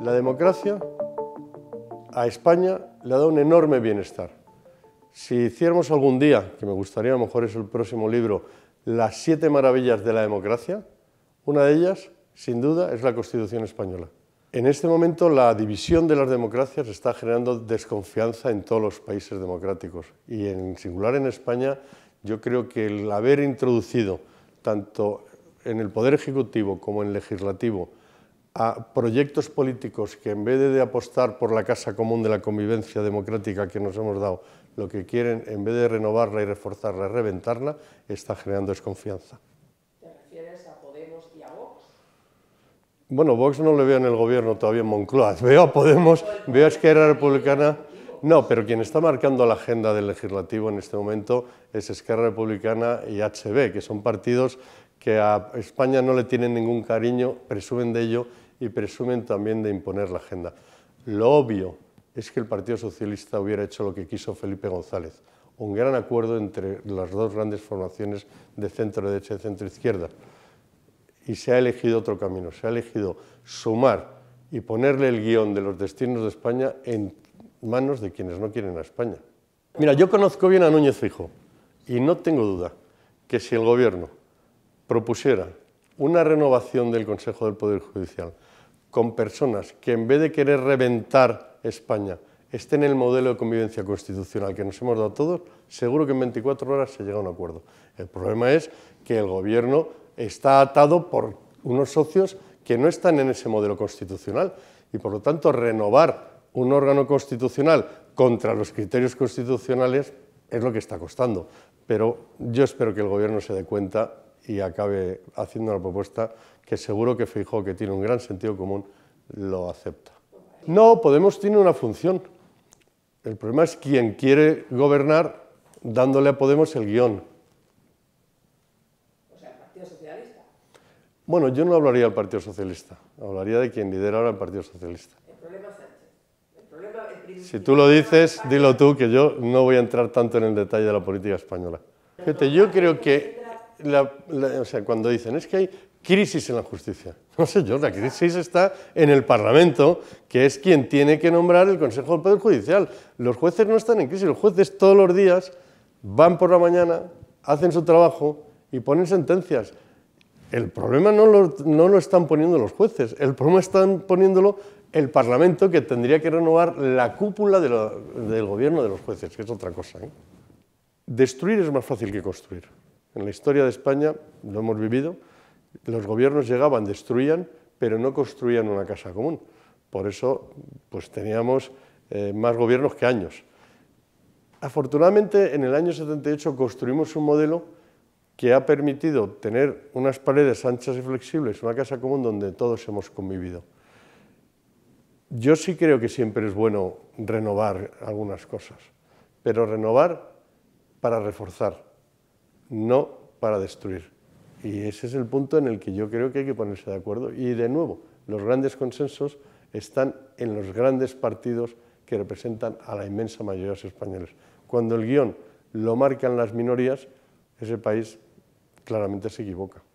La democracia a España le ha dado un enorme bienestar. Si hiciéramos algún día, que me gustaría, a lo mejor es el próximo libro, las siete maravillas de la democracia, una de ellas, sin duda, es la Constitución española. En este momento la división de las democracias está generando desconfianza en todos los países democráticos y en singular en España yo creo que el haber introducido tanto en el Poder Ejecutivo como en el Legislativo a proyectos políticos que en vez de apostar por la casa común de la convivencia democrática que nos hemos dado, lo que quieren, en vez de renovarla y reforzarla, reventarla, está generando desconfianza. ¿Te refieres a Podemos y a Vox? Bueno, Vox no le veo en el gobierno todavía en Moncloa. Veo a Podemos, veo a Esquerra Republicana... No, pero quien está marcando la agenda del legislativo en este momento es Esquerra Republicana y HB, que son partidos que a España no le tienen ningún cariño, presumen de ello y presumen también de imponer la agenda. Lo obvio es que el Partido Socialista hubiera hecho lo que quiso Felipe González, un gran acuerdo entre las dos grandes formaciones de centro derecha y centro izquierda. Y se ha elegido otro camino, se ha elegido sumar y ponerle el guión de los destinos de España en manos de quienes no quieren a España. Mira, yo conozco bien a Núñez Fijo y no tengo duda que si el Gobierno propusiera una renovación del Consejo del Poder Judicial, con personas que en vez de querer reventar España, estén en el modelo de convivencia constitucional que nos hemos dado todos, seguro que en 24 horas se llega a un acuerdo. El problema es que el gobierno está atado por unos socios que no están en ese modelo constitucional y por lo tanto renovar un órgano constitucional contra los criterios constitucionales es lo que está costando. Pero yo espero que el gobierno se dé cuenta y acabe haciendo una propuesta que seguro que Feijóo que tiene un gran sentido común, lo acepta. No, Podemos tiene una función. El problema es quien quiere gobernar dándole a Podemos el guión. O sea, el Partido Socialista. Bueno, yo no hablaría del Partido Socialista, hablaría de quien lidera ahora el Partido Socialista. El problema es el problema, si tú lo dices, dilo tú, que yo no voy a entrar tanto en el detalle de la política española. Fíjate, yo creo que o sea, cuando dicen es que hay crisis en la justicia. No sé yo, la crisis está en el Parlamento, que es quien tiene que nombrar el Consejo del Poder Judicial. Los jueces no están en crisis, los jueces todos los días van por la mañana, hacen su trabajo y ponen sentencias. El problema no lo, no lo están poniendo los jueces, el problema están poniéndolo el Parlamento, que tendría que renovar la cúpula del gobierno de los jueces, que es otra cosa. ¿eh? Destruir es más fácil que construir. En la historia de España lo hemos vivido, los gobiernos llegaban, destruían, pero no construían una casa común. Por eso pues teníamos eh, más gobiernos que años. Afortunadamente en el año 78 construimos un modelo que ha permitido tener unas paredes anchas y flexibles, una casa común donde todos hemos convivido. Yo sí creo que siempre es bueno renovar algunas cosas, pero renovar para reforzar no para destruir. Y ese es el punto en el que yo creo que hay que ponerse de acuerdo. Y de nuevo, los grandes consensos están en los grandes partidos que representan a la inmensa mayoría de los españoles. Cuando el guión lo marcan las minorías, ese país claramente se equivoca.